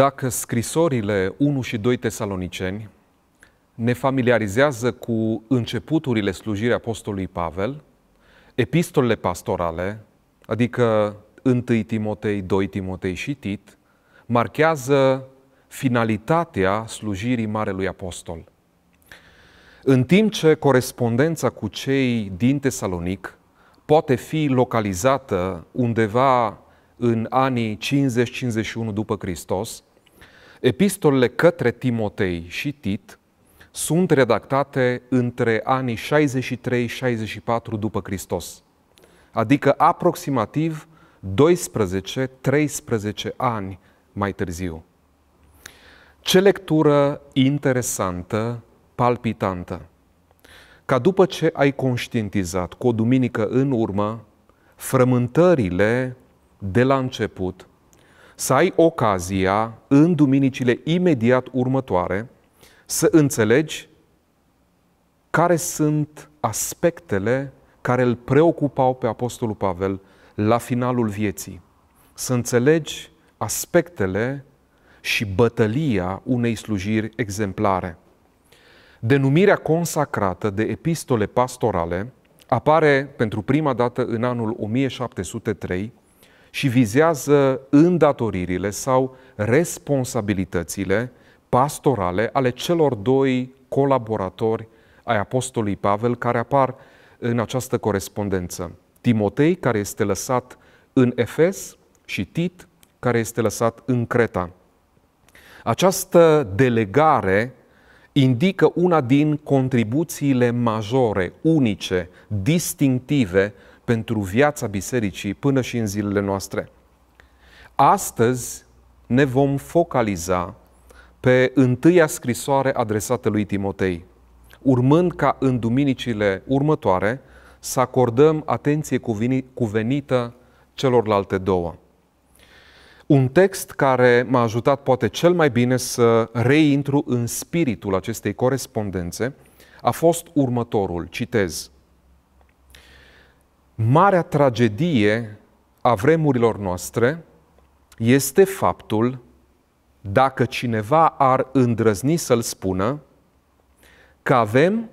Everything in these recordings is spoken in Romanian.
dacă scrisorile 1 și 2 tesaloniceni ne familiarizează cu începuturile slujirii Apostolului Pavel, epistolele pastorale, adică 1 Timotei, 2 Timotei și Tit, marchează finalitatea slujirii Marelui Apostol. În timp ce corespondența cu cei din Tesalonic poate fi localizată undeva în anii 50-51 după Hristos, Epistolele către Timotei și Tit sunt redactate între anii 63-64 după Hristos, adică aproximativ 12-13 ani mai târziu. Ce lectură interesantă, palpitantă! Ca după ce ai conștientizat cu o duminică în urmă frământările de la început, să ai ocazia în duminicile imediat următoare să înțelegi care sunt aspectele care îl preocupau pe Apostolul Pavel la finalul vieții. Să înțelegi aspectele și bătălia unei slujiri exemplare. Denumirea consacrată de epistole pastorale apare pentru prima dată în anul 1703 și vizează îndatoririle sau responsabilitățile pastorale ale celor doi colaboratori ai Apostolului Pavel care apar în această corespondență. Timotei, care este lăsat în Efes, și Tit, care este lăsat în Creta. Această delegare indică una din contribuțiile majore, unice, distinctive pentru viața bisericii până și în zilele noastre. Astăzi ne vom focaliza pe întâia scrisoare adresată lui Timotei, urmând ca în duminicile următoare să acordăm atenție cuvenită celorlalte două. Un text care m-a ajutat poate cel mai bine să reintru în spiritul acestei corespondențe a fost următorul, citez – Marea tragedie a vremurilor noastre este faptul dacă cineva ar îndrăzni să-l spună că avem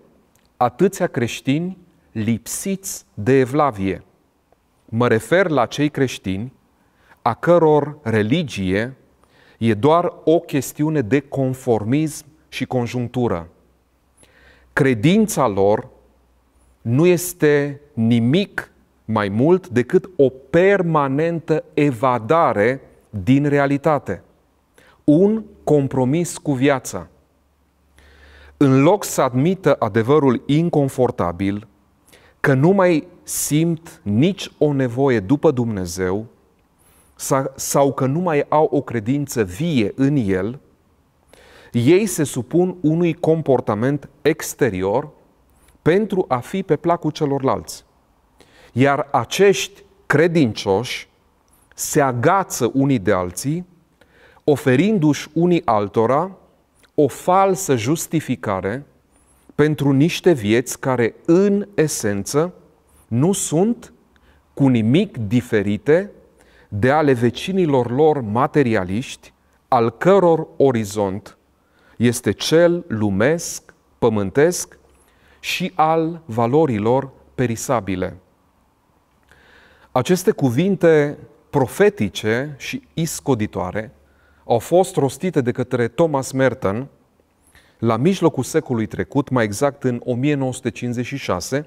atâția creștini lipsiți de evlavie. Mă refer la cei creștini a căror religie e doar o chestiune de conformism și conjuntură. Credința lor nu este nimic mai mult decât o permanentă evadare din realitate. Un compromis cu viața. În loc să admită adevărul inconfortabil, că nu mai simt nici o nevoie după Dumnezeu sau că nu mai au o credință vie în El, ei se supun unui comportament exterior pentru a fi pe placul celorlalți. Iar acești credincioși se agață unii de alții, oferindu-și unii altora o falsă justificare pentru niște vieți care, în esență, nu sunt cu nimic diferite de ale vecinilor lor materialiști, al căror orizont este cel lumesc, pământesc și al valorilor perisabile. Aceste cuvinte profetice și iscoditoare au fost rostite de către Thomas Merton la mijlocul secolului trecut, mai exact în 1956,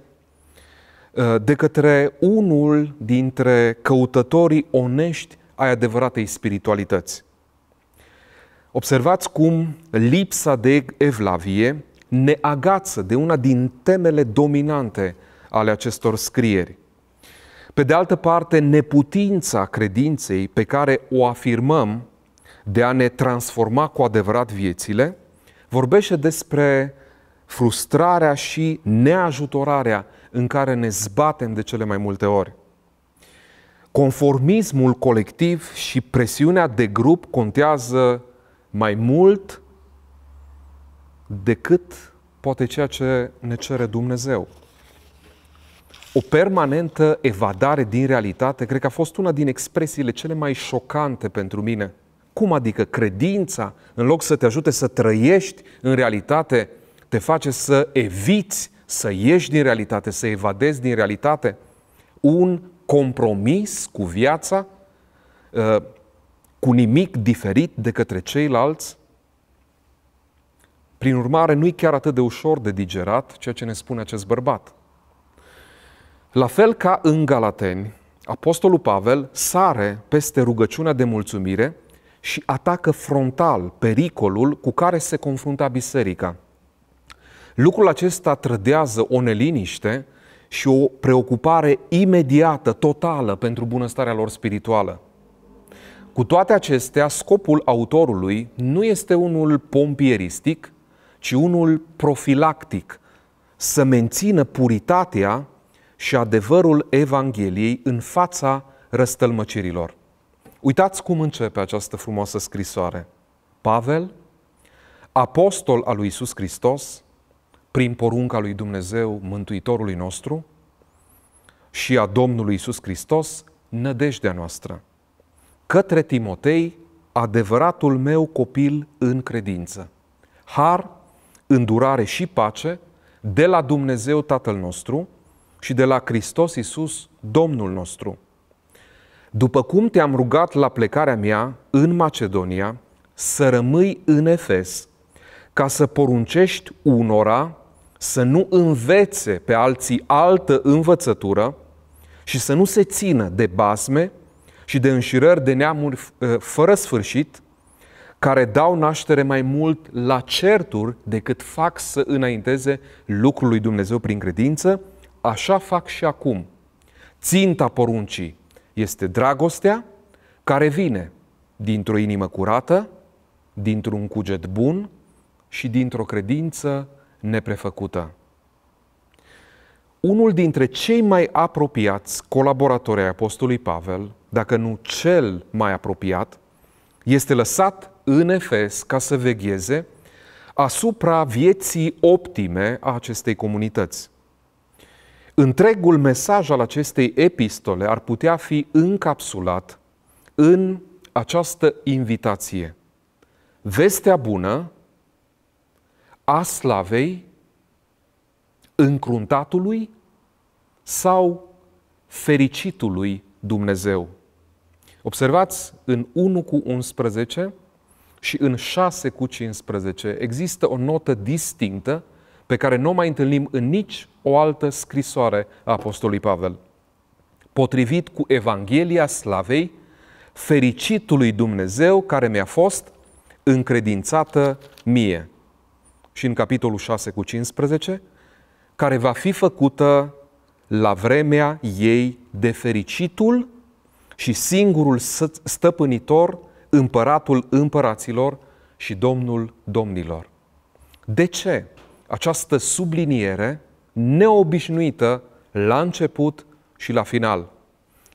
de către unul dintre căutătorii onești ai adevăratei spiritualități. Observați cum lipsa de evlavie ne agață de una din temele dominante ale acestor scrieri. Pe de altă parte, neputința credinței pe care o afirmăm de a ne transforma cu adevărat viețile, vorbește despre frustrarea și neajutorarea în care ne zbatem de cele mai multe ori. Conformismul colectiv și presiunea de grup contează mai mult decât poate ceea ce ne cere Dumnezeu. O permanentă evadare din realitate cred că a fost una din expresiile cele mai șocante pentru mine. Cum adică credința, în loc să te ajute să trăiești în realitate, te face să eviți, să ieși din realitate, să evadezi din realitate? Un compromis cu viața, uh, cu nimic diferit de către ceilalți? Prin urmare, nu-i chiar atât de ușor de digerat ceea ce ne spune acest bărbat – la fel ca în Galateni, Apostolul Pavel sare peste rugăciunea de mulțumire și atacă frontal pericolul cu care se confrunta biserica. Lucrul acesta trădează o neliniște și o preocupare imediată, totală pentru bunăstarea lor spirituală. Cu toate acestea, scopul autorului nu este unul pompieristic, ci unul profilactic, să mențină puritatea și adevărul Evangheliei în fața răstălmăcirilor. Uitați cum începe această frumoasă scrisoare. Pavel, apostol al lui Isus Hristos, prin porunca lui Dumnezeu, Mântuitorului nostru, și a Domnului Isus Hristos, nădejdea noastră. Către Timotei, adevăratul meu copil în credință. Har, îndurare și pace de la Dumnezeu Tatăl nostru, și de la Hristos Iisus, Domnul nostru. După cum te-am rugat la plecarea mea în Macedonia, să rămâi în Efes, ca să poruncești unora să nu învețe pe alții altă învățătură și să nu se țină de basme și de înșirări de neamuri fără sfârșit, care dau naștere mai mult la certuri decât fac să înainteze lucrul lui Dumnezeu prin credință, Așa fac și acum. Ținta poruncii este dragostea care vine dintr-o inimă curată, dintr-un cuget bun și dintr-o credință neprefăcută. Unul dintre cei mai apropiați colaboratori ai Apostolului Pavel, dacă nu cel mai apropiat, este lăsat în Efes ca să vegheze asupra vieții optime a acestei comunități. Întregul mesaj al acestei epistole ar putea fi încapsulat în această invitație. Vestea bună a slavei încruntatului sau fericitului Dumnezeu. Observați în 1 cu 11 și în 6 cu 15 există o notă distinctă pe care nu o mai întâlnim în nici o altă scrisoare a Apostolului Pavel. Potrivit cu Evanghelia Slavei, fericitului Dumnezeu care mi-a fost încredințată mie. Și în capitolul 6 cu 15, care va fi făcută la vremea ei de fericitul și singurul stăpânitor, împăratul împăraților și domnul domnilor. De ce această subliniere neobișnuită la început și la final.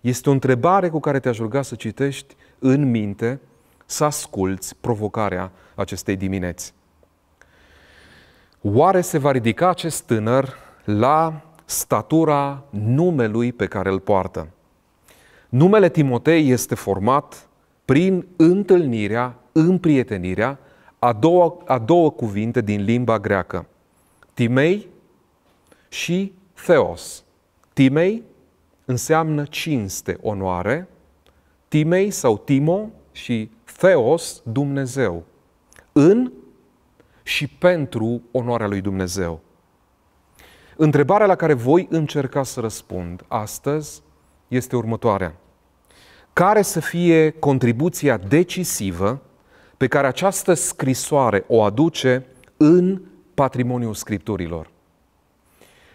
Este o întrebare cu care te-aș ruga să citești în minte, să asculți provocarea acestei dimineți. Oare se va ridica acest tânăr la statura numelui pe care îl poartă? Numele Timotei este format prin întâlnirea, împrietenirea a două, a două cuvinte din limba greacă. Timei și Theos. Timei înseamnă cinste, onoare, Timei sau Timo și Theos, Dumnezeu. În și pentru onoarea lui Dumnezeu. Întrebarea la care voi încerca să răspund astăzi este următoarea. Care să fie contribuția decisivă pe care această scrisoare o aduce în patrimoniul scripturilor.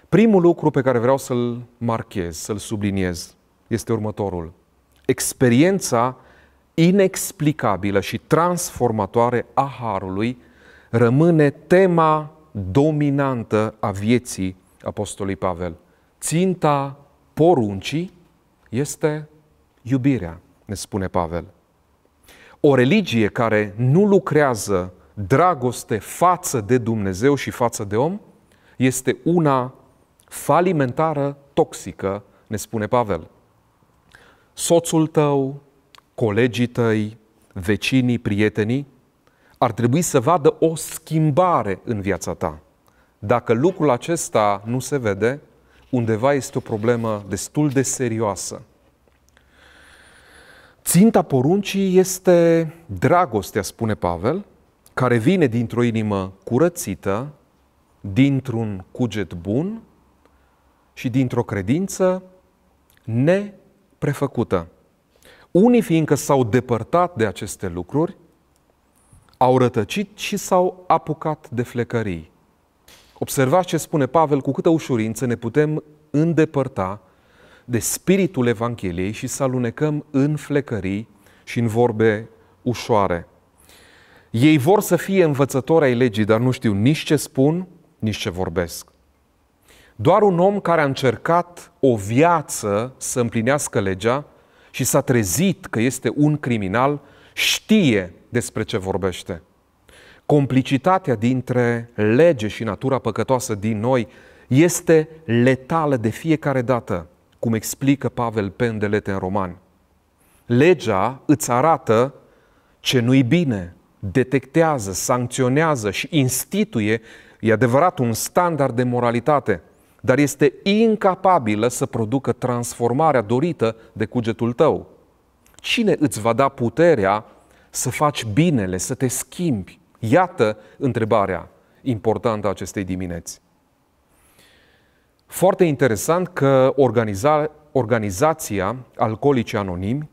Primul lucru pe care vreau să-l marchez, să-l subliniez, este următorul. Experiența inexplicabilă și transformatoare a Harului rămâne tema dominantă a vieții Apostolului Pavel. Ținta poruncii este iubirea, ne spune Pavel. O religie care nu lucrează dragoste față de Dumnezeu și față de om este una falimentară, toxică, ne spune Pavel. Soțul tău, colegii tăi, vecinii, prietenii ar trebui să vadă o schimbare în viața ta. Dacă lucrul acesta nu se vede, undeva este o problemă destul de serioasă. Ținta poruncii este dragostea, spune Pavel, care vine dintr-o inimă curățită, dintr-un cuget bun și dintr-o credință neprefăcută. Unii fiindcă s-au depărtat de aceste lucruri, au rătăcit și s-au apucat de flecării. Observați ce spune Pavel, cu câtă ușurință ne putem îndepărta de spiritul Evangheliei și să alunecăm în flecării și în vorbe ușoare. Ei vor să fie învățători ai legii, dar nu știu nici ce spun, nici ce vorbesc. Doar un om care a încercat o viață să împlinească legea și s-a trezit că este un criminal, știe despre ce vorbește. Complicitatea dintre lege și natura păcătoasă din noi este letală de fiecare dată, cum explică Pavel Pendelete în Roman. Legea îți arată ce nu-i bine, detectează, sancționează și instituie, e adevărat, un standard de moralitate, dar este incapabilă să producă transformarea dorită de cugetul tău. Cine îți va da puterea să faci binele, să te schimbi? Iată întrebarea importantă a acestei dimineți. Foarte interesant că organiza, organizația Alcoolici Anonimi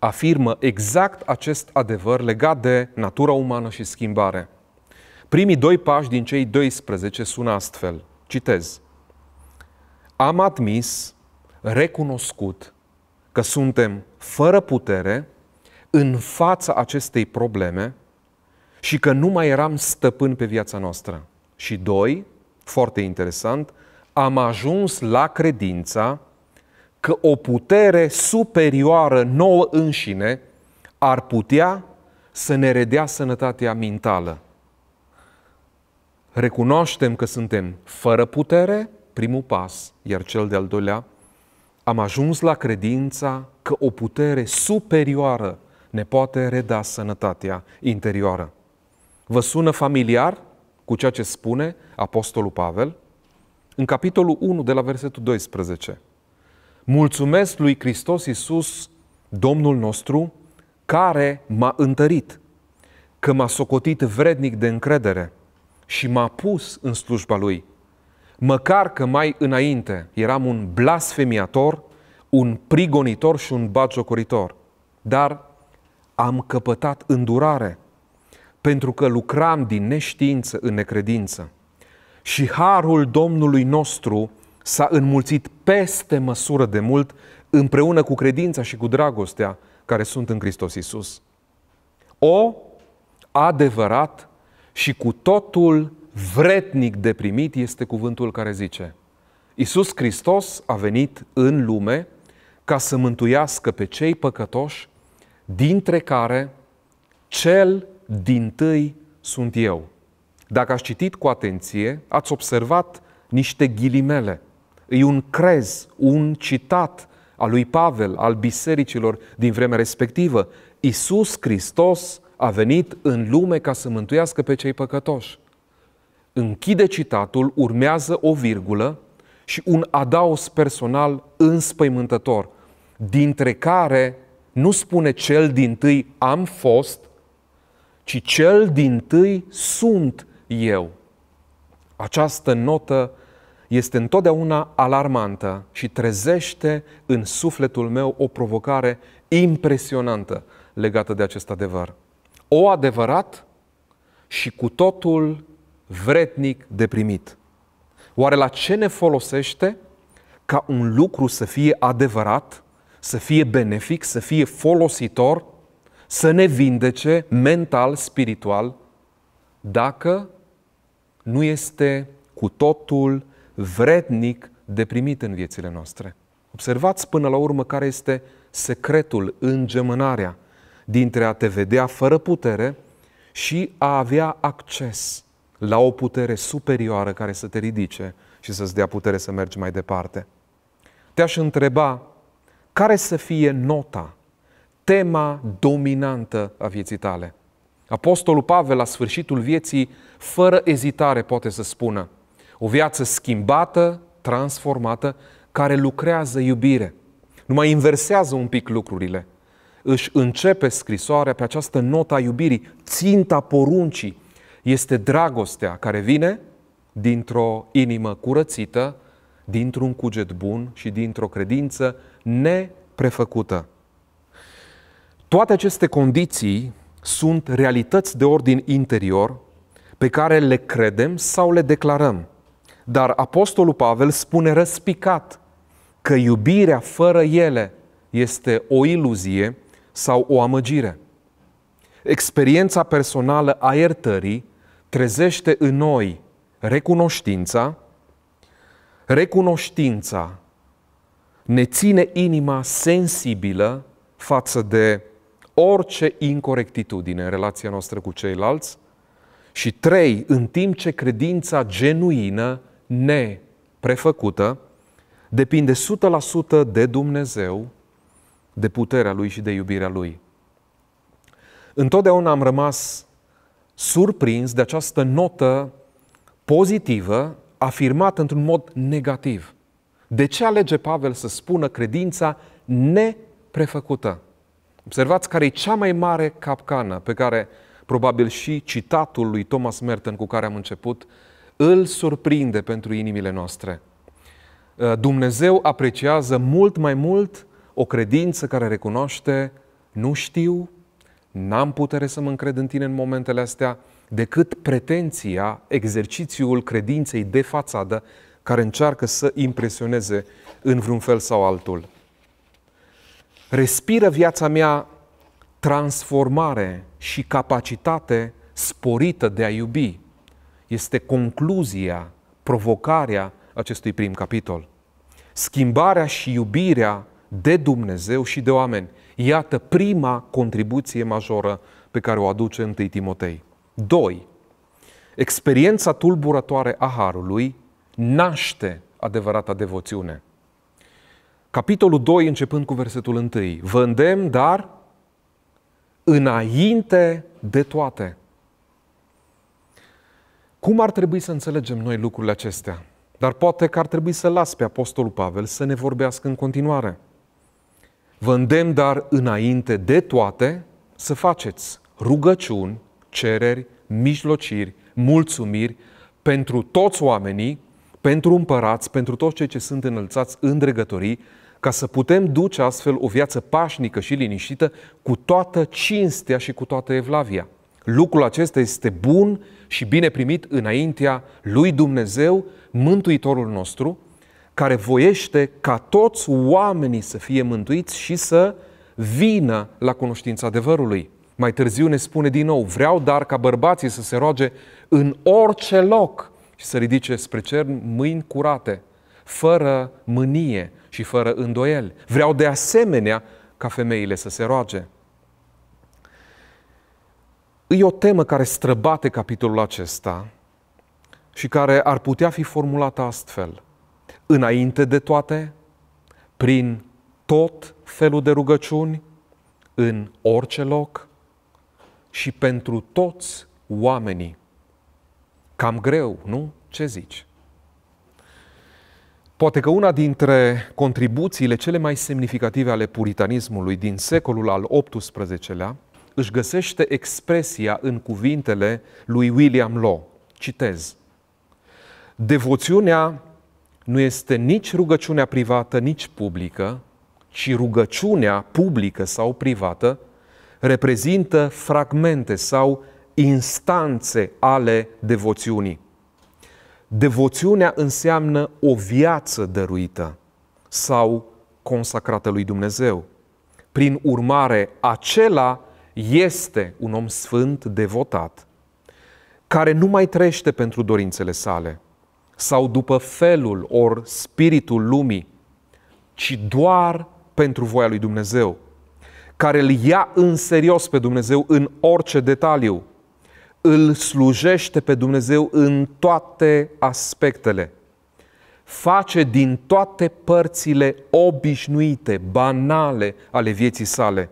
afirmă exact acest adevăr legat de natura umană și schimbare. Primii doi pași din cei 12 sună astfel. Citez. Am admis, recunoscut că suntem fără putere în fața acestei probleme și că nu mai eram stăpân pe viața noastră. Și doi, foarte interesant, am ajuns la credința că o putere superioară nouă înșine ar putea să ne redea sănătatea mentală. Recunoaștem că suntem fără putere, primul pas, iar cel de-al doilea, am ajuns la credința că o putere superioară ne poate reda sănătatea interioară. Vă sună familiar cu ceea ce spune Apostolul Pavel? În capitolul 1 de la versetul 12. Mulțumesc lui Hristos Iisus, Domnul nostru, care m-a întărit, că m-a socotit vrednic de încredere și m-a pus în slujba lui. Măcar că mai înainte eram un blasfemiator, un prigonitor și un bagiocoritor, dar am căpătat îndurare, pentru că lucram din neștiință în necredință. Și harul Domnului nostru s-a înmulțit peste măsură de mult împreună cu credința și cu dragostea care sunt în Hristos Isus. O adevărat și cu totul vretnic de primit este cuvântul care zice Iisus Hristos a venit în lume ca să mântuiască pe cei păcătoși, dintre care cel din tâi sunt eu. Dacă ați citit cu atenție, ați observat niște ghilimele – e un crez, un citat al lui Pavel, al bisericilor din vremea respectivă. Isus Hristos a venit în lume ca să mântuiască pe cei păcătoși. Închide citatul, urmează o virgulă și un adaos personal înspăimântător, dintre care nu spune cel din tâi am fost, ci cel din tâi sunt eu. Această notă este întotdeauna alarmantă și trezește în sufletul meu o provocare impresionantă legată de acest adevăr. O adevărat și cu totul vretnic de primit. Oare la ce ne folosește ca un lucru să fie adevărat, să fie benefic, să fie folositor, să ne vindece mental, spiritual, dacă nu este cu totul vrednic de primit în viețile noastre. Observați până la urmă care este secretul, îngemânarea dintre a te vedea fără putere și a avea acces la o putere superioară care să te ridice și să-ți dea putere să mergi mai departe. Te-aș întreba care să fie nota, tema dominantă a vieții tale. Apostolul Pavel, la sfârșitul vieții, fără ezitare poate să spună – o viață schimbată, transformată, care lucrează iubire. Nu mai inversează un pic lucrurile. Își începe scrisoarea pe această a iubirii. Ținta poruncii este dragostea care vine dintr-o inimă curățită, dintr-un cuget bun și dintr-o credință neprefăcută. Toate aceste condiții sunt realități de ordin interior pe care le credem sau le declarăm. Dar Apostolul Pavel spune răspicat că iubirea fără ele este o iluzie sau o amăgire. Experiența personală a iertării trezește în noi recunoștința, recunoștința ne ține inima sensibilă față de orice incorectitudine în relația noastră cu ceilalți și trei, în timp ce credința genuină neprefăcută depinde 100% de Dumnezeu, de puterea Lui și de iubirea Lui. Întotdeauna am rămas surprins de această notă pozitivă afirmată într-un mod negativ. De ce alege Pavel să spună credința neprefăcută? Observați care e cea mai mare capcană pe care probabil și citatul lui Thomas Merton cu care am început îl surprinde pentru inimile noastre. Uh, Dumnezeu apreciază mult mai mult o credință care recunoaște nu știu, n-am putere să mă încred în tine în momentele astea, decât pretenția, exercițiul credinței de fațadă care încearcă să impresioneze în vreun fel sau altul. Respiră viața mea transformare și capacitate sporită de a iubi, este concluzia, provocarea acestui prim capitol. Schimbarea și iubirea de Dumnezeu și de oameni. Iată prima contribuție majoră pe care o aduce întâi Timotei. 2. Experiența tulburătoare a Harului naște adevărata devoțiune. Capitolul 2, începând cu versetul 1. Vă îndemn, dar înainte de toate. Cum ar trebui să înțelegem noi lucrurile acestea? Dar poate că ar trebui să las pe Apostolul Pavel să ne vorbească în continuare. Vă îndemn, dar înainte de toate, să faceți rugăciuni, cereri, mijlociri, mulțumiri pentru toți oamenii, pentru împărați, pentru toți cei ce sunt înălțați în dregătorii, ca să putem duce astfel o viață pașnică și liniștită cu toată cinstea și cu toată evlavia. Lucrul acesta este bun și bine primit înaintea lui Dumnezeu, Mântuitorul nostru, care voiește ca toți oamenii să fie mântuiți și să vină la cunoștința adevărului. Mai târziu ne spune din nou, vreau dar ca bărbații să se roage în orice loc și să ridice spre cer mâini curate, fără mânie și fără îndoieli. Vreau de asemenea ca femeile să se roage. E o temă care străbate capitolul acesta și care ar putea fi formulată astfel. Înainte de toate, prin tot felul de rugăciuni, în orice loc și pentru toți oamenii. Cam greu, nu? Ce zici? Poate că una dintre contribuțiile cele mai semnificative ale puritanismului din secolul al XVIII-lea își găsește expresia în cuvintele lui William Law. Citez. Devoțiunea nu este nici rugăciunea privată, nici publică, ci rugăciunea publică sau privată reprezintă fragmente sau instanțe ale devoțiunii. Devoțiunea înseamnă o viață dăruită sau consacrată lui Dumnezeu. Prin urmare, acela este un om sfânt, devotat, care nu mai trește pentru dorințele sale sau după felul or spiritul lumii, ci doar pentru voia lui Dumnezeu, care îl ia în serios pe Dumnezeu în orice detaliu, îl slujește pe Dumnezeu în toate aspectele, face din toate părțile obișnuite, banale ale vieții sale,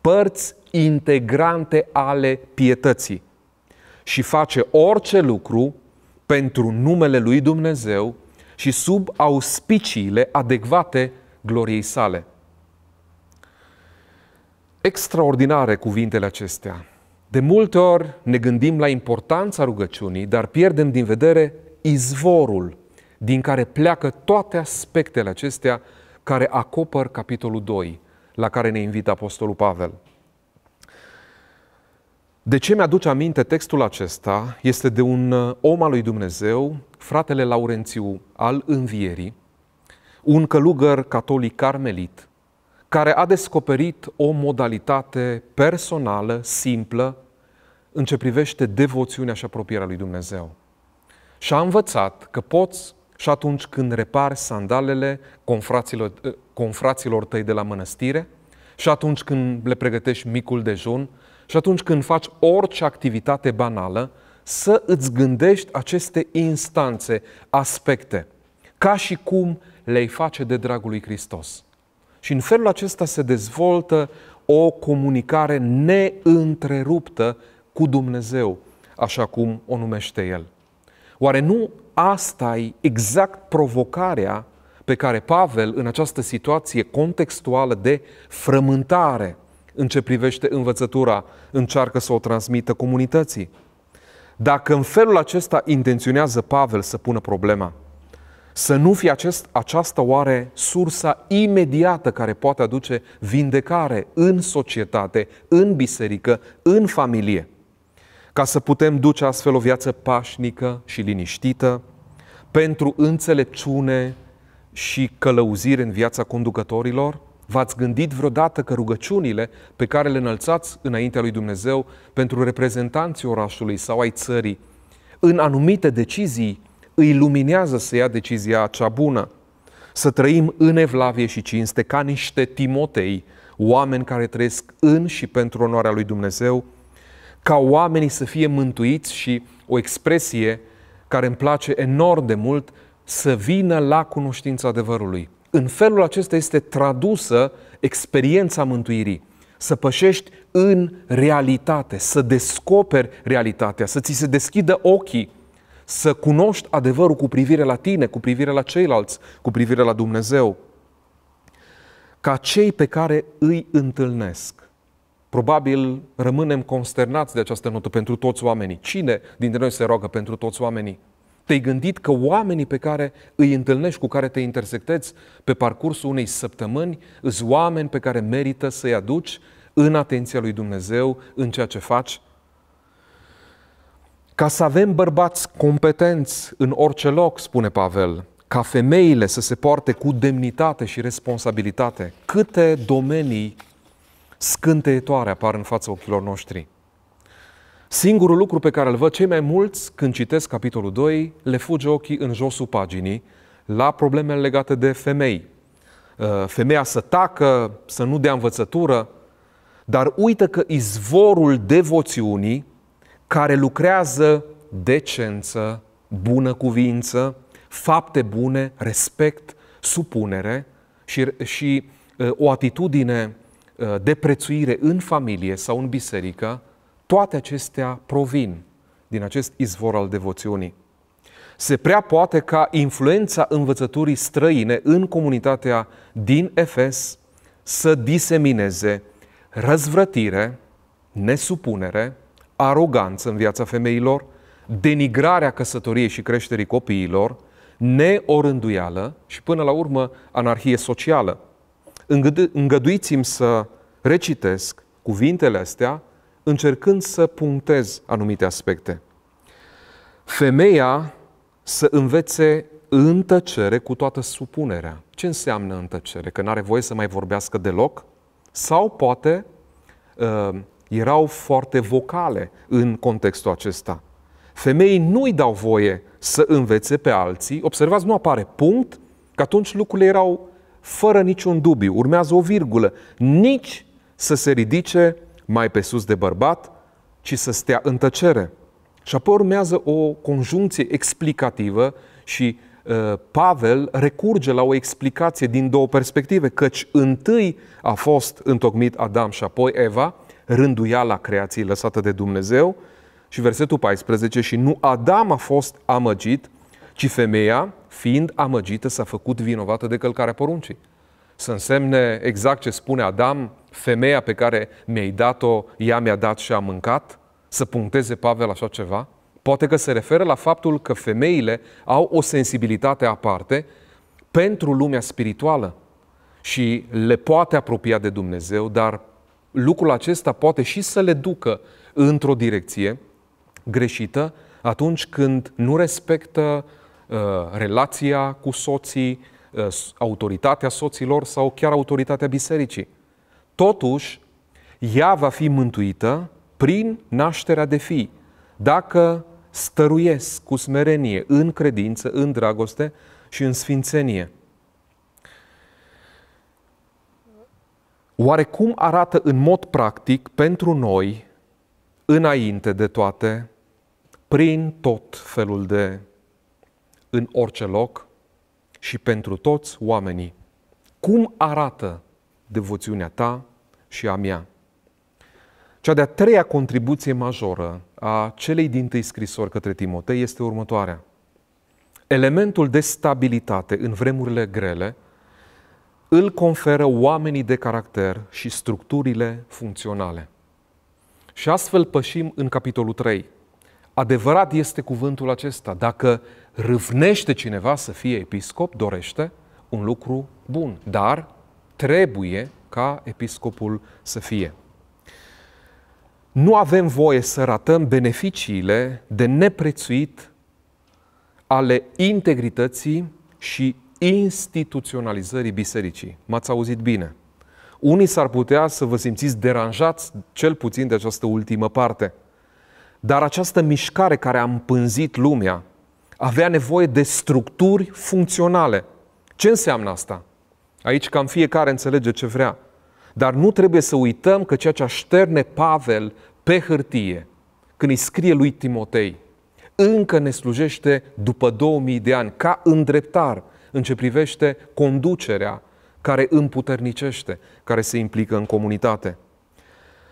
părți integrante ale pietății și face orice lucru pentru numele lui Dumnezeu și sub auspiciile adecvate gloriei sale. Extraordinare cuvintele acestea. De multe ori ne gândim la importanța rugăciunii, dar pierdem din vedere izvorul din care pleacă toate aspectele acestea care acopăr capitolul 2, la care ne invită Apostolul Pavel. De ce mi-aduce aminte textul acesta este de un uh, om al lui Dumnezeu, fratele Laurențiu al Învierii, un călugăr catolic carmelit, care a descoperit o modalitate personală, simplă, în ce privește devoțiunea și apropierea lui Dumnezeu. Și a învățat că poți și atunci când repari sandalele confraților, uh, confraților tăi de la mănăstire, și atunci când le pregătești micul dejun, și atunci când faci orice activitate banală, să îți gândești aceste instanțe, aspecte, ca și cum le-ai face de dragul lui Hristos. Și în felul acesta se dezvoltă o comunicare neîntreruptă cu Dumnezeu, așa cum o numește El. Oare nu asta e exact provocarea pe care Pavel, în această situație contextuală de frământare, în ce privește învățătura, încearcă să o transmită comunității. Dacă în felul acesta intenționează Pavel să pună problema, să nu fie acest, aceasta oare sursa imediată care poate aduce vindecare în societate, în biserică, în familie, ca să putem duce astfel o viață pașnică și liniștită, pentru înțelepciune și călăuzire în viața conducătorilor? V-ați gândit vreodată că rugăciunile pe care le înălțați înaintea lui Dumnezeu pentru reprezentanții orașului sau ai țării, în anumite decizii, îi luminează să ia decizia cea bună? Să trăim în evlavie și cinste ca niște Timotei, oameni care trăiesc în și pentru onoarea lui Dumnezeu, ca oamenii să fie mântuiți și o expresie care îmi place enorm de mult, să vină la cunoștința adevărului. În felul acesta este tradusă experiența mântuirii. Să pășești în realitate, să descoperi realitatea, să ți se deschidă ochii, să cunoști adevărul cu privire la tine, cu privire la ceilalți, cu privire la Dumnezeu. Ca cei pe care îi întâlnesc. Probabil rămânem consternați de această notă pentru toți oamenii. Cine dintre noi se roagă pentru toți oamenii? Te-ai gândit că oamenii pe care îi întâlnești, cu care te intersectezi pe parcursul unei săptămâni, sunt oameni pe care merită să-i aduci în atenția lui Dumnezeu, în ceea ce faci? Ca să avem bărbați competenți în orice loc, spune Pavel, ca femeile să se poarte cu demnitate și responsabilitate, câte domenii scânteitoare apar în fața ochilor noștri. Singurul lucru pe care îl văd cei mai mulți când citesc capitolul 2, le fuge ochii în josul paginii la problemele legate de femei. Uh, femeia să tacă, să nu dea învățătură, dar uită că izvorul devoțiunii care lucrează decență, bună cuvință, fapte bune, respect, supunere și, și uh, o atitudine uh, de prețuire în familie sau în biserică, toate acestea provin din acest izvor al devoțiunii. Se prea poate ca influența învățăturii străine în comunitatea din Efes să disemineze răzvrătire, nesupunere, aroganță în viața femeilor, denigrarea căsătoriei și creșterii copiilor, neorânduială și, până la urmă, anarhie socială. Îngăduiți-mi să recitesc cuvintele astea încercând să punctez anumite aspecte. Femeia să învețe în tăcere cu toată supunerea. Ce înseamnă în tăcere? Că nu are voie să mai vorbească deloc? Sau poate uh, erau foarte vocale în contextul acesta. Femeii nu-i dau voie să învețe pe alții. Observați, nu apare punct, că atunci lucrurile erau fără niciun dubiu. Urmează o virgulă. Nici să se ridice mai pe sus de bărbat, ci să stea în tăcere. Și apoi urmează o conjuncție explicativă și uh, Pavel recurge la o explicație din două perspective, căci întâi a fost întocmit Adam și apoi Eva, rânduia la creației lăsată de Dumnezeu, și versetul 14, și nu Adam a fost amăgit, ci femeia, fiind amăgită, s-a făcut vinovată de călcarea poruncii. Să însemne exact ce spune Adam femeia pe care mi-ai dat-o, ea mi-a dat și a mâncat? Să puncteze Pavel așa ceva? Poate că se referă la faptul că femeile au o sensibilitate aparte pentru lumea spirituală și le poate apropia de Dumnezeu, dar lucrul acesta poate și să le ducă într-o direcție greșită atunci când nu respectă uh, relația cu soții, uh, autoritatea soților sau chiar autoritatea bisericii. Totuși, ea va fi mântuită prin nașterea de fii, dacă stăruiesc cu smerenie, în credință, în dragoste și în sfințenie. Oare cum arată în mod practic pentru noi, înainte de toate, prin tot felul de, în orice loc și pentru toți oamenii? Cum arată devoțiunea ta și a mea. Cea de-a treia contribuție majoră a celei din tâi scrisori către Timotei este următoarea. Elementul de stabilitate în vremurile grele îl conferă oamenii de caracter și structurile funcționale. Și astfel pășim în capitolul 3. Adevărat este cuvântul acesta. Dacă râvnește cineva să fie episcop, dorește un lucru bun, dar trebuie ca episcopul să fie. Nu avem voie să ratăm beneficiile de neprețuit ale integrității și instituționalizării bisericii. M-ați auzit bine. Unii s-ar putea să vă simțiți deranjați cel puțin de această ultimă parte. Dar această mișcare care a împânzit lumea avea nevoie de structuri funcționale. Ce înseamnă asta? Aici cam fiecare înțelege ce vrea. Dar nu trebuie să uităm că ceea ce așterne Pavel pe hârtie, când îi scrie lui Timotei, încă ne slujește după 2000 de ani ca îndreptar în ce privește conducerea care împuternicește, care se implică în comunitate.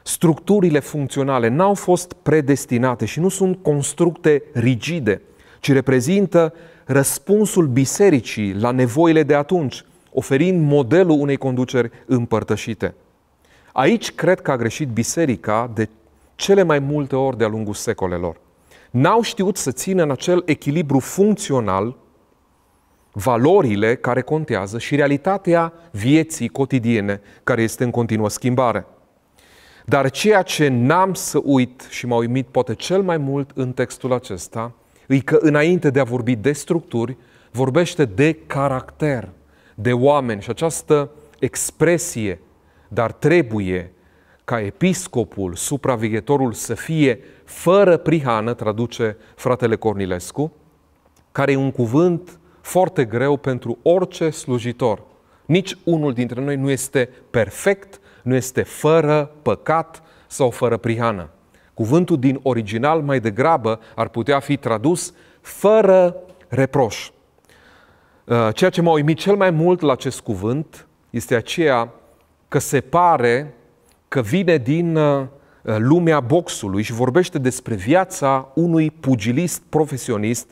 Structurile funcționale n-au fost predestinate și nu sunt constructe rigide, ci reprezintă răspunsul bisericii la nevoile de atunci – oferind modelul unei conduceri împărtășite. Aici cred că a greșit biserica de cele mai multe ori de-a lungul secolelor. N-au știut să țină în acel echilibru funcțional valorile care contează și realitatea vieții cotidiene care este în continuă schimbare. Dar ceea ce n-am să uit și m-a uimit poate cel mai mult în textul acesta, e că înainte de a vorbi de structuri, vorbește de caracter – de oameni și această expresie, dar trebuie ca episcopul, supraveghetorul să fie fără prihană, traduce fratele Cornilescu, care e un cuvânt foarte greu pentru orice slujitor. Nici unul dintre noi nu este perfect, nu este fără păcat sau fără prihană. Cuvântul din original mai degrabă ar putea fi tradus fără reproș. Uh, ceea ce m-a uimit cel mai mult la acest cuvânt este aceea că se pare că vine din uh, lumea boxului și vorbește despre viața unui pugilist profesionist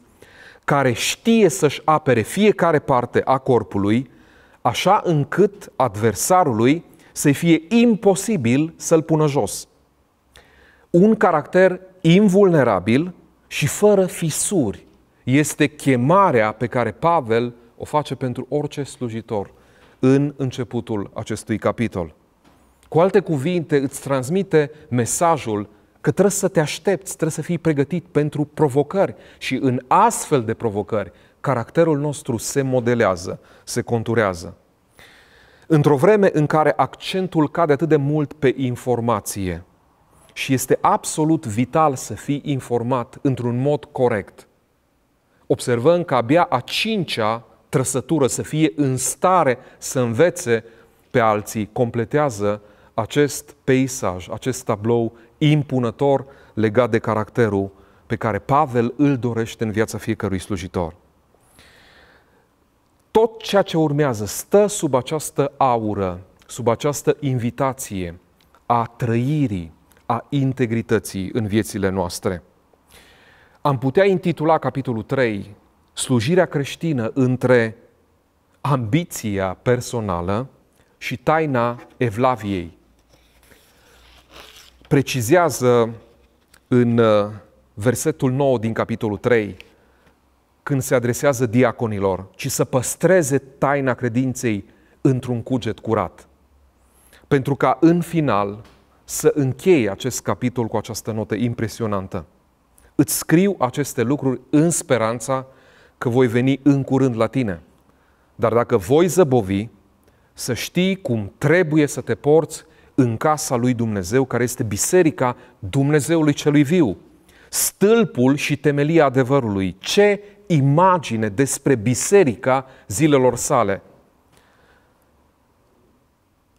care știe să-și apere fiecare parte a corpului, așa încât adversarului să-i fie imposibil să-l pună jos. Un caracter invulnerabil și fără fisuri este chemarea pe care Pavel o face pentru orice slujitor în începutul acestui capitol. Cu alte cuvinte, îți transmite mesajul că trebuie să te aștepți, trebuie să fii pregătit pentru provocări și în astfel de provocări caracterul nostru se modelează, se conturează. Într-o vreme în care accentul cade atât de mult pe informație și este absolut vital să fii informat într-un mod corect, observăm că abia a cincea trăsătură, să fie în stare să învețe pe alții, completează acest peisaj, acest tablou impunător legat de caracterul pe care Pavel îl dorește în viața fiecărui slujitor. Tot ceea ce urmează stă sub această aură, sub această invitație a trăirii, a integrității în viețile noastre. Am putea intitula capitolul 3 slujirea creștină între ambiția personală și taina evlaviei. Precizează în uh, versetul 9 din capitolul 3, când se adresează diaconilor, ci să păstreze taina credinței într-un cuget curat. Pentru ca în final să încheie acest capitol cu această notă impresionantă. Îți scriu aceste lucruri în speranța că voi veni în curând la tine. Dar dacă voi zăbovi, să știi cum trebuie să te porți în casa lui Dumnezeu, care este biserica Dumnezeului celui viu, stâlpul și temelia adevărului. Ce imagine despre biserica zilelor sale!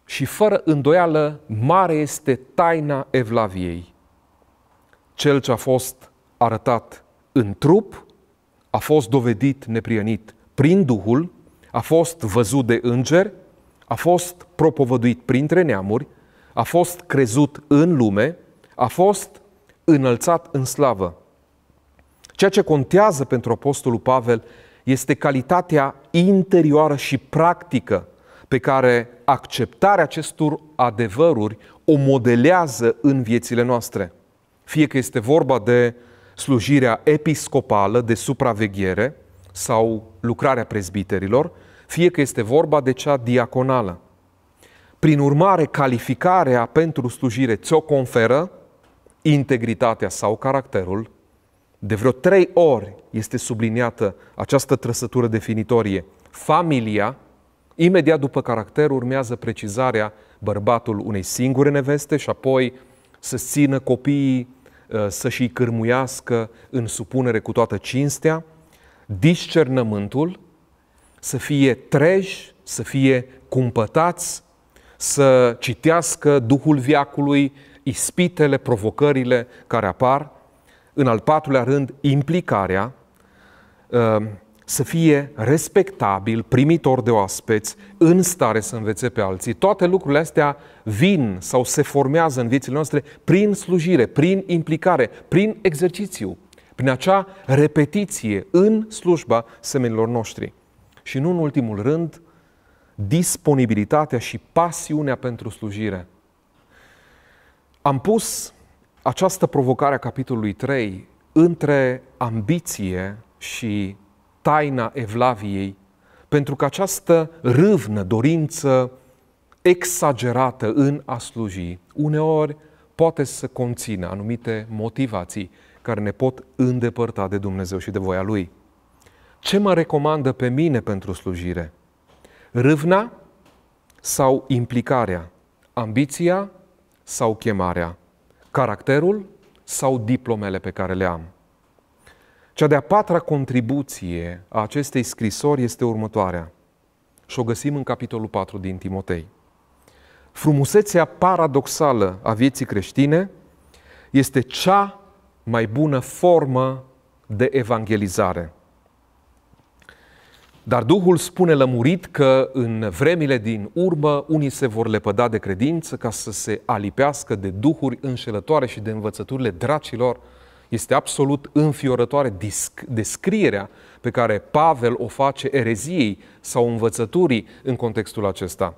Și fără îndoială, mare este taina Evlaviei. Cel ce a fost arătat în trup, a fost dovedit neprienit prin Duhul, a fost văzut de îngeri, a fost propovăduit printre neamuri, a fost crezut în lume, a fost înălțat în slavă. Ceea ce contează pentru Apostolul Pavel este calitatea interioară și practică pe care acceptarea acestor adevăruri o modelează în viețile noastre. Fie că este vorba de slujirea episcopală de supraveghere sau lucrarea prezbiterilor, fie că este vorba de cea diaconală. Prin urmare, calificarea pentru slujire ți-o conferă integritatea sau caracterul. De vreo trei ori este subliniată această trăsătură definitorie. Familia, imediat după caracter, urmează precizarea bărbatul unei singure neveste și apoi să țină copiii Uh, să și cârmuiască în supunere cu toată cinstea, discernământul, să fie treji, să fie cumpătați, să citească Duhul viacului, ispitele, provocările care apar. În al patrulea rând, implicarea, uh, să fie respectabil, primitor de oaspeți, în stare să învețe pe alții. Toate lucrurile astea vin sau se formează în viețile noastre prin slujire, prin implicare, prin exercițiu, prin acea repetiție în slujba semenilor noștri. Și nu în ultimul rând, disponibilitatea și pasiunea pentru slujire. Am pus această provocare a capitolului 3 între ambiție și taina Evlaviei, pentru că această râvnă dorință exagerată în a sluji, uneori poate să conțină anumite motivații care ne pot îndepărta de Dumnezeu și de voia Lui. Ce mă recomandă pe mine pentru slujire? Râvna sau implicarea? Ambiția sau chemarea? Caracterul sau diplomele pe care le am? Cea de-a patra contribuție a acestei scrisori este următoarea și o găsim în capitolul 4 din Timotei. Frumusețea paradoxală a vieții creștine este cea mai bună formă de evangelizare. Dar Duhul spune lămurit că în vremile din urmă unii se vor lepăda de credință ca să se alipească de duhuri înșelătoare și de învățăturile dracilor este absolut înfiorătoare descrierea pe care Pavel o face ereziei sau învățăturii în contextul acesta.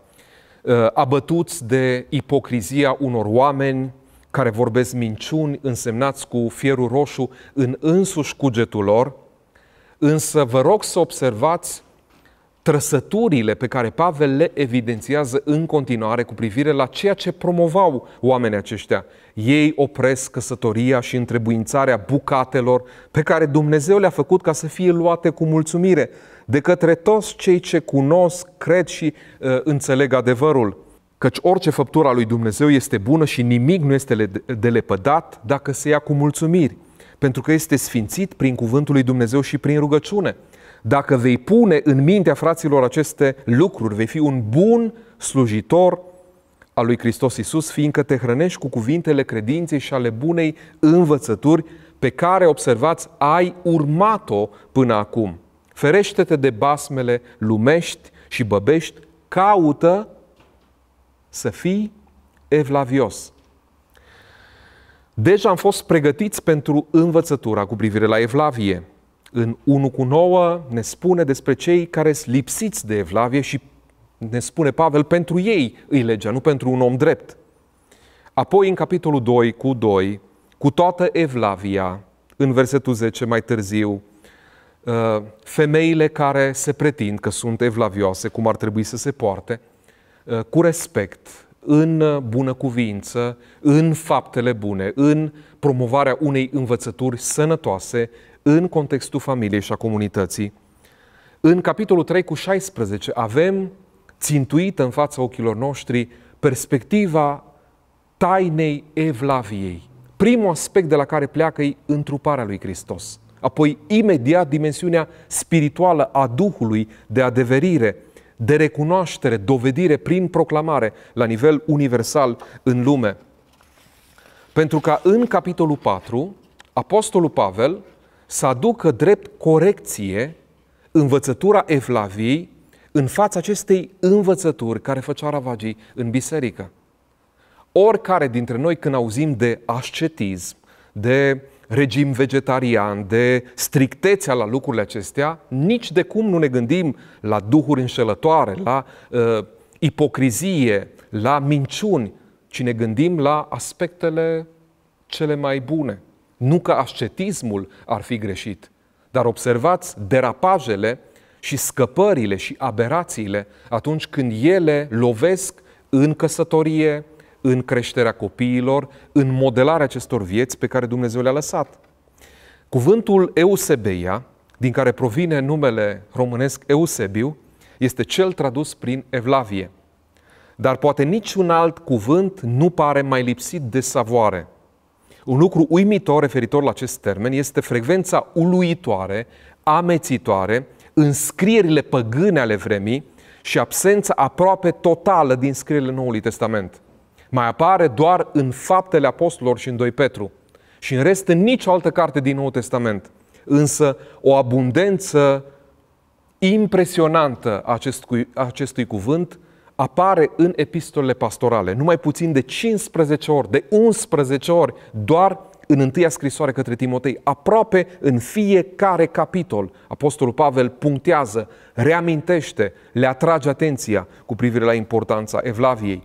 Uh, abătuți de ipocrizia unor oameni care vorbesc minciuni însemnați cu fierul roșu în însuși cugetul lor, însă vă rog să observați trăsăturile pe care Pavel le evidențiază în continuare cu privire la ceea ce promovau oamenii aceștia. Ei opresc căsătoria și întrebuințarea bucatelor pe care Dumnezeu le-a făcut ca să fie luate cu mulțumire de către toți cei ce cunosc, cred și uh, înțeleg adevărul. Căci orice făptura a lui Dumnezeu este bună și nimic nu este de lepădat dacă se ia cu mulțumiri, pentru că este sfințit prin cuvântul lui Dumnezeu și prin rugăciune – dacă vei pune în mintea fraților aceste lucruri, vei fi un bun slujitor al lui Hristos Isus, fiindcă te hrănești cu cuvintele credinței și ale bunei învățături pe care, observați, ai urmat-o până acum. Ferește-te de basmele lumești și băbești, caută să fii evlavios. Deja am fost pregătiți pentru învățătura cu privire la evlavie în 1 cu 9 ne spune despre cei care sunt lipsiți de evlavie și ne spune Pavel, pentru ei îi legea, nu pentru un om drept. Apoi în capitolul 2 cu 2, cu toată evlavia, în versetul 10 mai târziu, ă, femeile care se pretind că sunt evlavioase, cum ar trebui să se poarte, ă, cu respect, în bună cuvință, în faptele bune, în promovarea unei învățături sănătoase, în contextul familiei și a comunității. În capitolul 3 cu 16 avem țintuită în fața ochilor noștri perspectiva tainei evlaviei. Primul aspect de la care pleacă e întruparea lui Hristos. Apoi, imediat, dimensiunea spirituală a Duhului de adeverire, de recunoaștere, dovedire prin proclamare la nivel universal în lume. Pentru că în capitolul 4, Apostolul Pavel să aducă drept corecție învățătura Evlaviei în fața acestei învățături care făcea ravagii în biserică. Oricare dintre noi când auzim de ascetism, de regim vegetarian, de strictețea la lucrurile acestea, nici de cum nu ne gândim la duhuri înșelătoare, la uh, ipocrizie, la minciuni, ci ne gândim la aspectele cele mai bune – nu că ascetismul ar fi greșit, dar observați derapajele și scăpările și aberațiile atunci când ele lovesc în căsătorie, în creșterea copiilor, în modelarea acestor vieți pe care Dumnezeu le-a lăsat. Cuvântul Eusebeia, din care provine numele românesc Eusebiu, este cel tradus prin Evlavie. Dar poate niciun alt cuvânt nu pare mai lipsit de savoare – un lucru uimitor referitor la acest termen este frecvența uluitoare, amețitoare, înscrierile păgâne ale vremii și absența aproape totală din scrierile Noului Testament. Mai apare doar în Faptele Apostolilor și în 2 Petru și în rest în nicio altă carte din Noul Testament. Însă o abundență impresionantă acestui, acestui cuvânt apare în epistolele pastorale, numai puțin de 15 ori, de 11 ori, doar în întâia scrisoare către Timotei, aproape în fiecare capitol, Apostolul Pavel punctează, reamintește, le atrage atenția cu privire la importanța Evlaviei.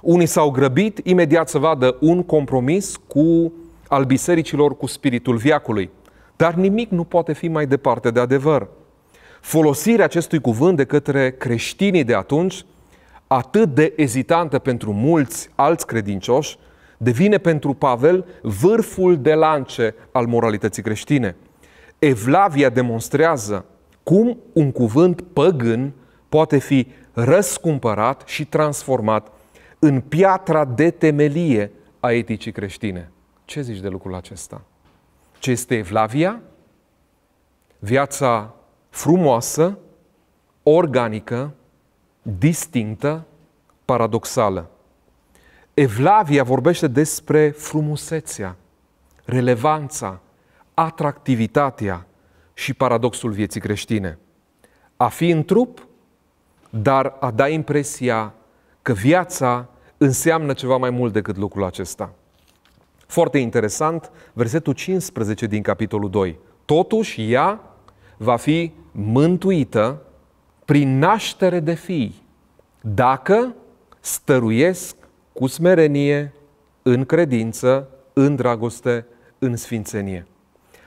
Unii s-au grăbit imediat să vadă un compromis cu al bisericilor cu spiritul viacului, dar nimic nu poate fi mai departe de adevăr – folosirea acestui cuvânt de către creștinii de atunci, atât de ezitantă pentru mulți alți credincioși, devine pentru Pavel vârful de lance al moralității creștine. Evlavia demonstrează cum un cuvânt păgân poate fi răscumpărat și transformat în piatra de temelie a eticii creștine. Ce zici de lucrul acesta? Ce este Evlavia? Viața frumoasă, organică, distinctă, paradoxală. Evlavia vorbește despre frumusețea, relevanța, atractivitatea și paradoxul vieții creștine. A fi în trup, dar a da impresia că viața înseamnă ceva mai mult decât lucrul acesta. Foarte interesant, versetul 15 din capitolul 2. Totuși, ea va fi mântuită prin naștere de fii, dacă stăruiesc cu smerenie, în credință, în dragoste, în sfințenie.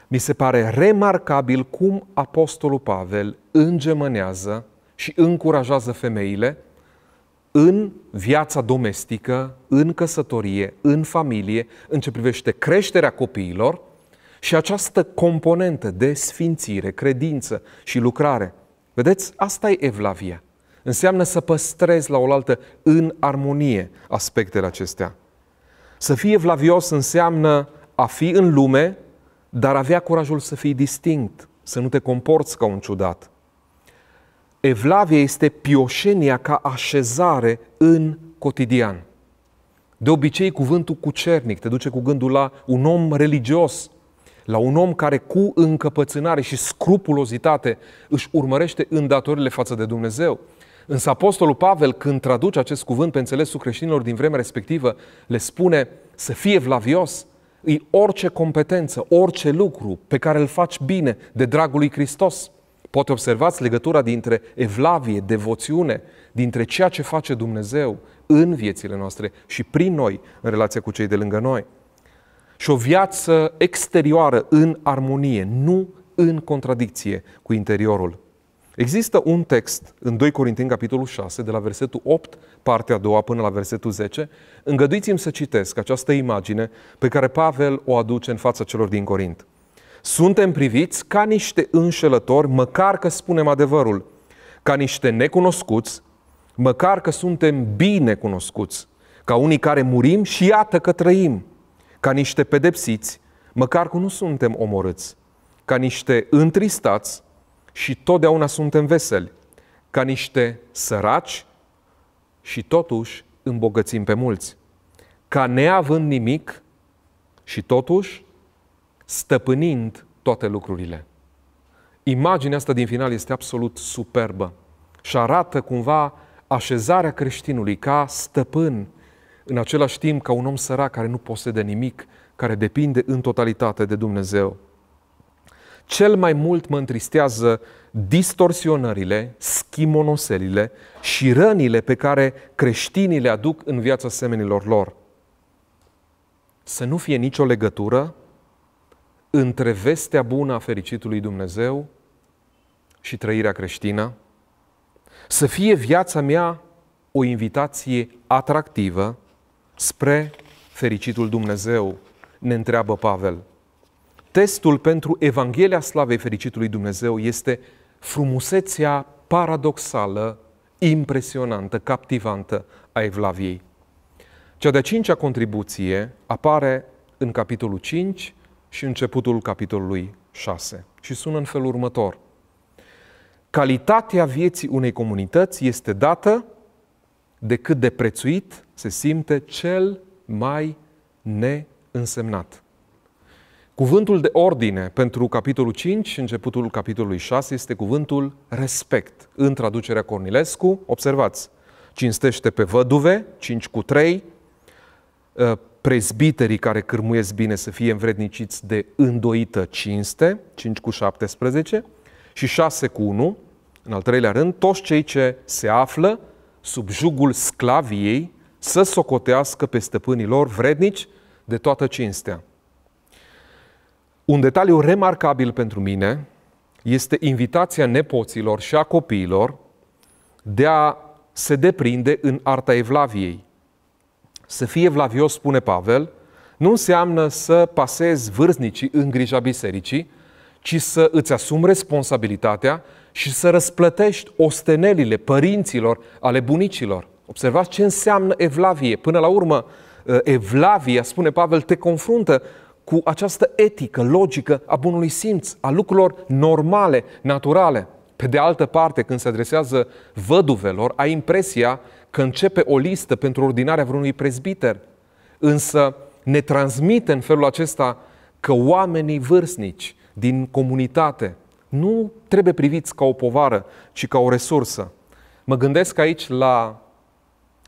Mi se pare remarcabil cum Apostolul Pavel îngemânează și încurajează femeile în viața domestică, în căsătorie, în familie, în ce privește creșterea copiilor, și această componentă de sfințire, credință și lucrare. Vedeți, asta e evlavia. Înseamnă să păstrezi la oaltă în armonie aspectele acestea. Să fii evlavios înseamnă a fi în lume, dar avea curajul să fii distinct, să nu te comporți ca un ciudat. Evlavia este pioșenia ca așezare în cotidian. De obicei, cuvântul cucernic te duce cu gândul la un om religios la un om care cu încăpățânare și scrupulozitate își urmărește îndatorile față de Dumnezeu. Însă Apostolul Pavel, când traduce acest cuvânt pe înțelesul creștinilor din vremea respectivă, le spune să fie vlavios, îi orice competență, orice lucru pe care îl faci bine de dragul lui Hristos. Poate observați legătura dintre evlavie, devoțiune, dintre ceea ce face Dumnezeu în viețile noastre și prin noi în relația cu cei de lângă noi și o viață exterioară în armonie, nu în contradicție cu interiorul. Există un text în 2 Corinteni, capitolul 6, de la versetul 8, partea a doua, până la versetul 10. Îngăduiți-mi să citesc această imagine pe care Pavel o aduce în fața celor din Corint. Suntem priviți ca niște înșelători, măcar că spunem adevărul, ca niște necunoscuți, măcar că suntem bine cunoscuți, ca unii care murim și iată că trăim, ca niște pedepsiți, măcar că nu suntem omorâți, ca niște întristați și totdeauna suntem veseli, ca niște săraci și totuși îmbogățim pe mulți, ca neavând nimic și totuși stăpânind toate lucrurile. Imaginea asta din final este absolut superbă și arată cumva așezarea creștinului ca stăpân în același timp ca un om sărac care nu posede nimic, care depinde în totalitate de Dumnezeu. Cel mai mult mă întristează distorsionările, schimonoselile și rănile pe care creștinii le aduc în viața semenilor lor. Să nu fie nicio legătură între vestea bună a fericitului Dumnezeu și trăirea creștină, să fie viața mea o invitație atractivă, spre fericitul Dumnezeu, ne întreabă Pavel. Testul pentru Evanghelia Slavei Fericitului Dumnezeu este frumusețea paradoxală, impresionantă, captivantă a Evlaviei. Cea de-a cincea contribuție apare în capitolul 5 și începutul capitolului 6 și sună în felul următor. Calitatea vieții unei comunități este dată de cât de prețuit se simte cel mai neînsemnat. Cuvântul de ordine pentru capitolul 5, începutul capitolului 6, este cuvântul respect. În traducerea Cornilescu, observați, cinstește pe văduve, 5 cu 3, ă, prezbiterii care cârmuiesc bine să fie învredniciți de îndoită cinste, 5 cu 17, și 6 cu 1, în al treilea rând, toți cei ce se află sub jugul sclaviei, să socotească pe stăpânii lor vrednici de toată cinstea. Un detaliu remarcabil pentru mine este invitația nepoților și a copiilor de a se deprinde în arta evlaviei. Să fie evlavios, spune Pavel, nu înseamnă să pasezi vârznicii în grija bisericii, ci să îți asumi responsabilitatea și să răsplătești ostenelile părinților, ale bunicilor. Observați ce înseamnă evlavie. Până la urmă, uh, evlavia, spune Pavel, te confruntă cu această etică logică a bunului simț, a lucrurilor normale, naturale. Pe de altă parte, când se adresează văduvelor, ai impresia că începe o listă pentru ordinarea vreunui prezbiter. Însă ne transmite în felul acesta că oamenii vârstnici din comunitate, nu trebuie priviți ca o povară, ci ca o resursă. Mă gândesc aici la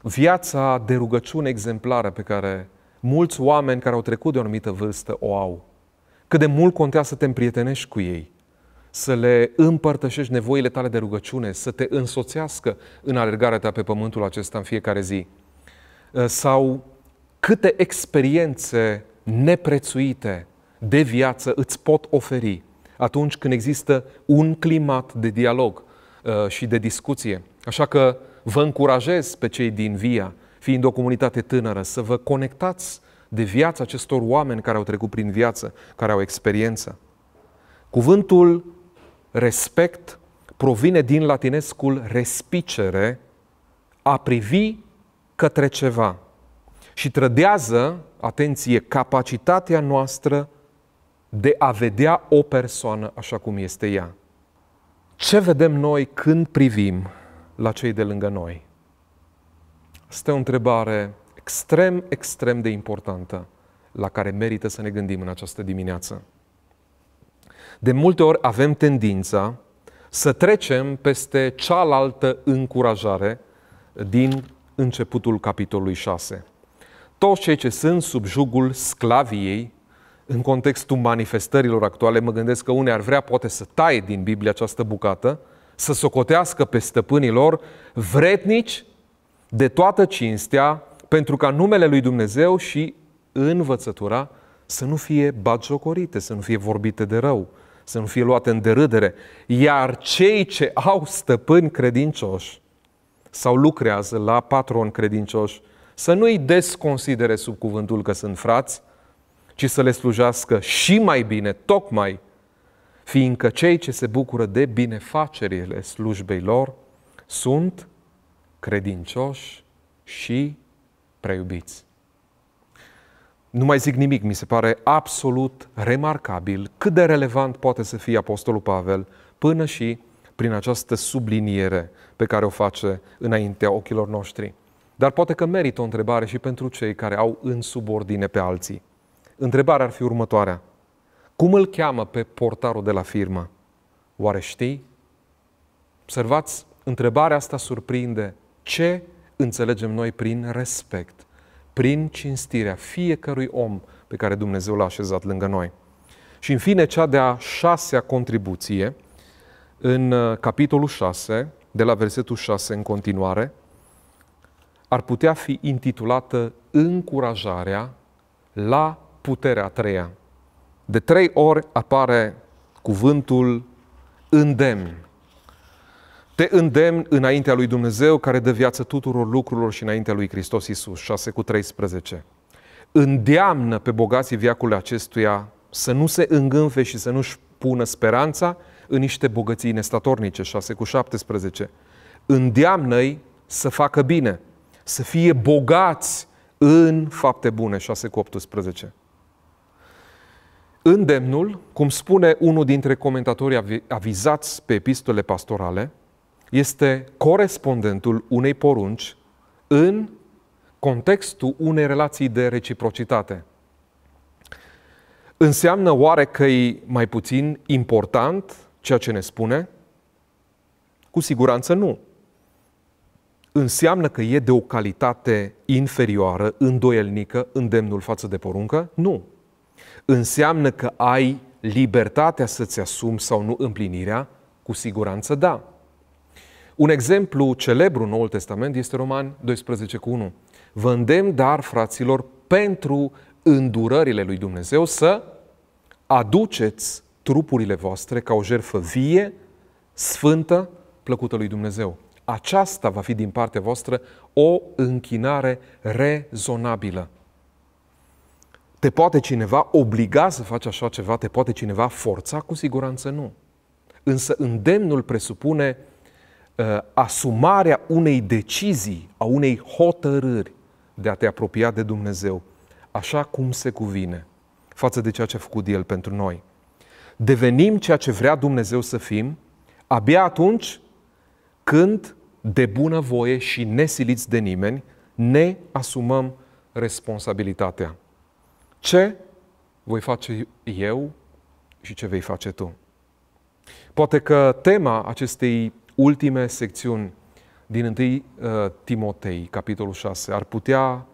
viața de rugăciune exemplară pe care mulți oameni care au trecut de o anumită vârstă o au. Cât de mult contează să te împrietenești cu ei, să le împărtășești nevoile tale de rugăciune, să te însoțească în alergarea ta pe pământul acesta în fiecare zi. Eh, sau câte experiențe neprețuite de viață îți pot oferi atunci când există un climat de dialog uh, și de discuție. Așa că vă încurajez pe cei din VIA, fiind o comunitate tânără, să vă conectați de viața acestor oameni care au trecut prin viață, care au experiență. Cuvântul respect provine din latinescul respicere, a privi către ceva și trădează, atenție, capacitatea noastră de a vedea o persoană așa cum este ea. Ce vedem noi când privim la cei de lângă noi? Este o întrebare extrem, extrem de importantă la care merită să ne gândim în această dimineață. De multe ori avem tendința să trecem peste cealaltă încurajare din începutul capitolului 6. Toți cei ce sunt sub jugul sclaviei în contextul manifestărilor actuale, mă gândesc că unii ar vrea poate să taie din Biblie această bucată, să socotească pe stăpânii lor vretnici de toată cinstea pentru ca numele lui Dumnezeu și învățătura să nu fie bagiocorite, să nu fie vorbite de rău, să nu fie luate în derâdere. Iar cei ce au stăpâni credincioși sau lucrează la patron credincioși, să nu-i desconsidere sub cuvântul că sunt frați, ci să le slujească și mai bine, tocmai fiindcă cei ce se bucură de binefacerile slujbei lor sunt credincioși și preiubiți. Nu mai zic nimic, mi se pare absolut remarcabil cât de relevant poate să fie Apostolul Pavel până și prin această subliniere pe care o face înaintea ochilor noștri. Dar poate că merită o întrebare și pentru cei care au în subordine pe alții. Întrebarea ar fi următoarea. Cum îl cheamă pe portarul de la firmă? Oare știi? Observați, întrebarea asta surprinde. Ce înțelegem noi prin respect, prin cinstirea fiecărui om pe care Dumnezeu l-a așezat lângă noi? Și în fine, cea de-a șasea contribuție, în uh, capitolul 6, de la versetul 6 în continuare, ar putea fi intitulată Încurajarea la puterea a treia. De trei ori apare cuvântul îndemn. Te îndemn înaintea lui Dumnezeu care dă viață tuturor lucrurilor și înaintea lui Hristos Iisus, 6 cu 13. Îndeamnă pe bogații viacul acestuia să nu se îngânfe și să nu-și pună speranța în niște bogății nestatornice, 6 cu 17. Îndeamnă-i să facă bine, să fie bogați în fapte bune, 6 cu 18. Îndemnul, cum spune unul dintre comentatorii avizați pe epistole pastorale, este corespondentul unei porunci în contextul unei relații de reciprocitate. Înseamnă oare că e mai puțin important ceea ce ne spune? Cu siguranță nu. Înseamnă că e de o calitate inferioară, îndoielnică, îndemnul față de poruncă? Nu. Înseamnă că ai libertatea să-ți asumi sau nu împlinirea? Cu siguranță da. Un exemplu celebru în Noul Testament este Roman 12 cu 1. Vă îndemn dar, fraților, pentru îndurările lui Dumnezeu să aduceți trupurile voastre ca o jertfă vie, sfântă, plăcută lui Dumnezeu. Aceasta va fi din partea voastră o închinare rezonabilă. Te poate cineva obliga să faci așa ceva? Te poate cineva forța? Cu siguranță nu. Însă îndemnul presupune uh, asumarea unei decizii, a unei hotărâri de a te apropia de Dumnezeu, așa cum se cuvine, față de ceea ce a făcut El pentru noi. Devenim ceea ce vrea Dumnezeu să fim abia atunci când, de bună voie și nesiliți de nimeni, ne asumăm responsabilitatea ce voi face eu și ce vei face tu. Poate că tema acestei ultime secțiuni din 1 uh, Timotei, capitolul 6, ar putea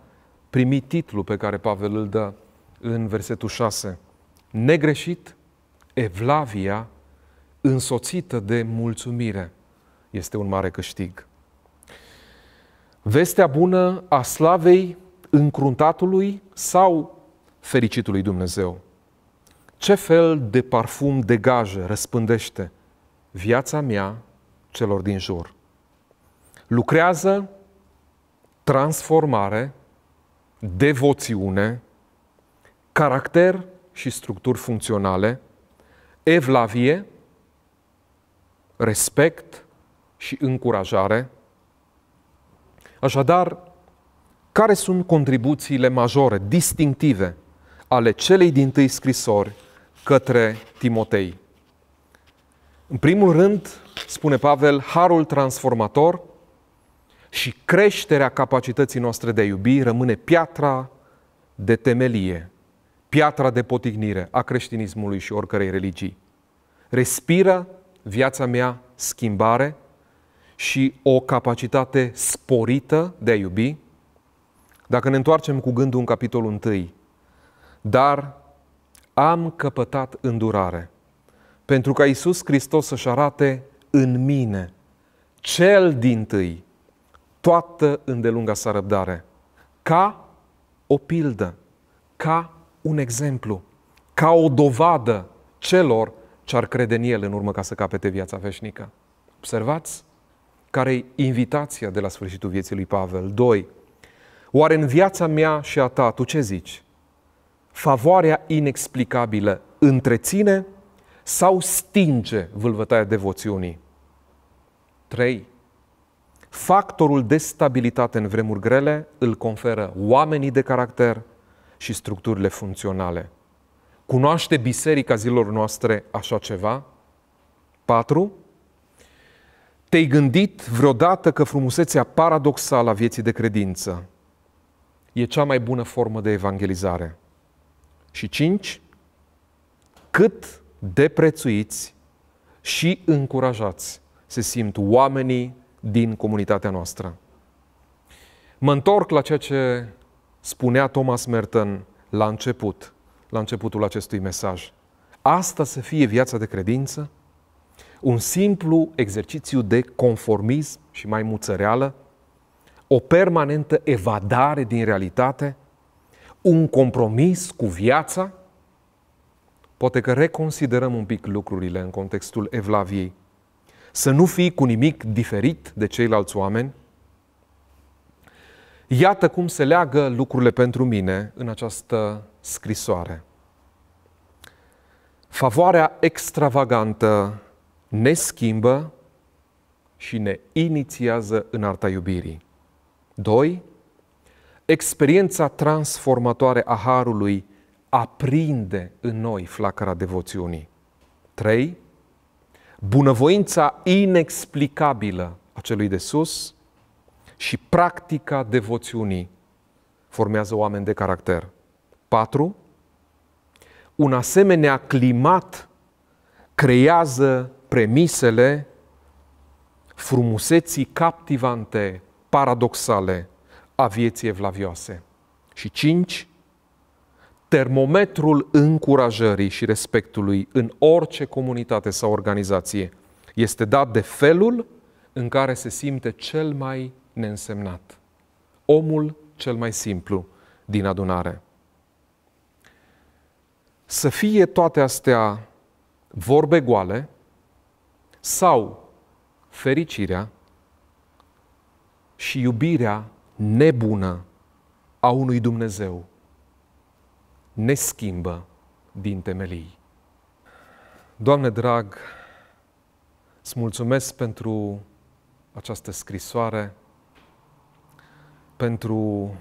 primi titlul pe care Pavel îl dă în versetul 6. Negreșit, Evlavia, însoțită de mulțumire, este un mare câștig. Vestea bună a slavei încruntatului sau fericitului Dumnezeu. Ce fel de parfum degajă, răspândește viața mea celor din jur? Lucrează transformare, devoțiune, caracter și structuri funcționale, evlavie, respect și încurajare. Așadar, care sunt contribuțiile majore, distinctive ale celei din tâi scrisori către Timotei. În primul rând, spune Pavel, harul transformator și creșterea capacității noastre de a iubi rămâne piatra de temelie, piatra de potignire a creștinismului și oricărei religii. Respiră viața mea schimbare și o capacitate sporită de a iubi. Dacă ne întoarcem cu gândul în capitolul 1, dar am căpătat îndurare, pentru ca Iisus Hristos să-și arate în mine, cel din tâi, toată îndelunga sa răbdare, ca o pildă, ca un exemplu, ca o dovadă celor ce ar crede în El în urmă ca să capete viața veșnică. Observați care e invitația de la sfârșitul vieții lui Pavel. 2. Oare în viața mea și a ta, tu ce zici? favoarea inexplicabilă întreține sau stinge vâlvătaia devoțiunii. 3. Factorul de stabilitate în vremuri grele îl conferă oamenii de caracter și structurile funcționale. Cunoaște biserica zilor noastre așa ceva? 4. Te-ai gândit vreodată că frumusețea paradoxală a vieții de credință e cea mai bună formă de evangelizare? și 5. Cât de prețuiți și încurajați se simt oamenii din comunitatea noastră. Mă întorc la ceea ce spunea Thomas Merton la început, la începutul acestui mesaj. Asta să fie viața de credință? Un simplu exercițiu de conformism și mai muțăreală? O permanentă evadare din realitate? un compromis cu viața? Poate că reconsiderăm un pic lucrurile în contextul Evlaviei. Să nu fii cu nimic diferit de ceilalți oameni? Iată cum se leagă lucrurile pentru mine în această scrisoare. Favoarea extravagantă ne schimbă și ne inițiază în arta iubirii. 2 experiența transformatoare a Harului aprinde în noi flacăra devoțiunii. 3. Bunăvoința inexplicabilă a celui de sus și practica devoțiunii formează oameni de caracter. 4. Un asemenea climat creează premisele frumuseții captivante, paradoxale a vieții evlavioase. Și cinci, termometrul încurajării și respectului în orice comunitate sau organizație este dat de felul în care se simte cel mai neînsemnat. Omul cel mai simplu din adunare. Să fie toate astea vorbe goale sau fericirea și iubirea nebună a unui Dumnezeu ne schimbă din temelii. Doamne drag, îți mulțumesc pentru această scrisoare, pentru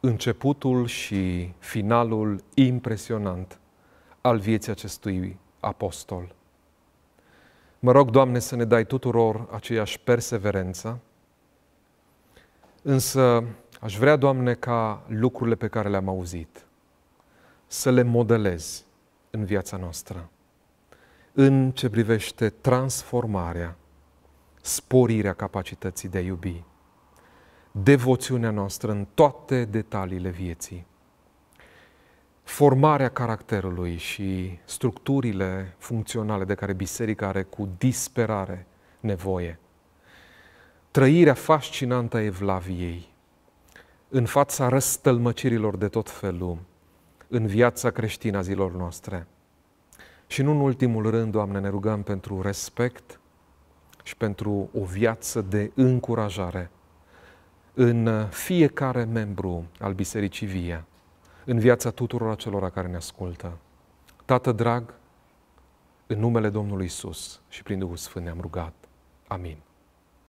începutul și finalul impresionant al vieții acestui apostol. Mă rog, Doamne, să ne dai tuturor aceeași perseverență, Însă aș vrea, Doamne, ca lucrurile pe care le-am auzit să le modelez în viața noastră, în ce privește transformarea, sporirea capacității de a iubi, devoțiunea noastră în toate detaliile vieții, formarea caracterului și structurile funcționale de care biserica are cu disperare nevoie trăirea fascinantă a Evlaviei, în fața răstălmăcirilor de tot felul, în viața creștină a zilor noastre. Și nu în ultimul rând, Doamne, ne rugăm pentru respect și pentru o viață de încurajare în fiecare membru al Bisericii Vie, în viața tuturor acelora care ne ascultă. Tată drag, în numele Domnului Isus și prin Duhul Sfânt ne-am rugat. Amin.